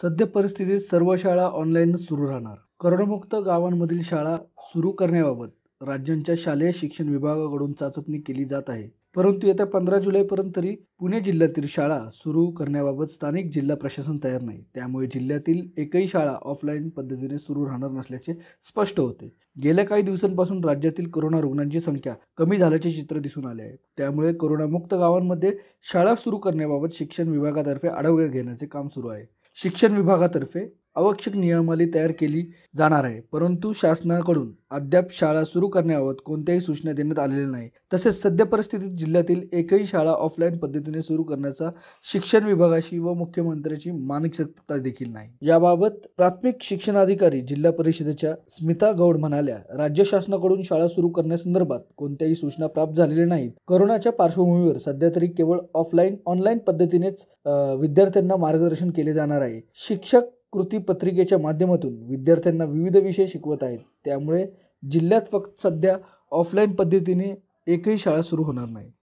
सद्य परिस्थितीत सर्व शाळा ऑनलाईनच सुरू राहणार करोनामुक्त गावांमधील शाळा सुरू करण्याबाबत राज्यांच्या शालेय शिक्षण विभागाकडून चाचपणी केली जात आहे परंतु येत्या पंधरा जुलैपर्यंत तरी पुणे जिल्ह्यातील शाळा सुरू करण्याबाबत स्थानिक जिल्हा प्रशासन तयार नाही त्यामुळे जिल्ह्यातील एकही शाळा ऑफलाईन पद्धतीने सुरू राहणार नसल्याचे स्पष्ट होते गेल्या काही दिवसांपासून राज्यातील कोरोना रुग्णांची संख्या कमी झाल्याचे चित्र दिसून आले आहे त्यामुळे कोरोनामुक्त गावांमध्ये शाळा सुरू करण्याबाबत शिक्षण विभागातर्फे आढावा घेण्याचे काम सुरू आहे शिक्षण विभागातर्फे आवश्यक नियमावली तयार केली जाणार आहे परंतु शासनाकडून अद्याप शाळा सुरू करण्याबाबत कोणत्याही सूचना देण्यात आलेल्या नाही तसेच सध्या परिस्थितीत जिल्ह्यातील एकही शाळा ऑफलाईन पद्धतीने सुरू करण्याचा शिक्षण विभागाशी व मुख्यमंत्र्यांची मानसिकता देखील नाही याबाबत प्राथमिक शिक्षणाधिकारी जिल्हा परिषदेच्या स्मिता गौड म्हणाल्या राज्य शासनाकडून शाळा सुरू करण्यासंदर्भात कोणत्याही सूचना प्राप्त झालेल्या नाहीत कोरोनाच्या पार्श्वभूमीवर सध्या तरी केवळ ऑफलाईन ऑनलाईन पद्धतीनेच विद्यार्थ्यांना मार्गदर्शन केले जाणार आहे शिक्षक कृती पत्रिकेच्या माध्यमातून विद्यार्थ्यांना विविध विषय शिकवत आहेत त्यामुळे जिल्ह्यात फक्त सध्या ऑफलाईन पद्धतीने एकही शाळा सुरू होणार नाही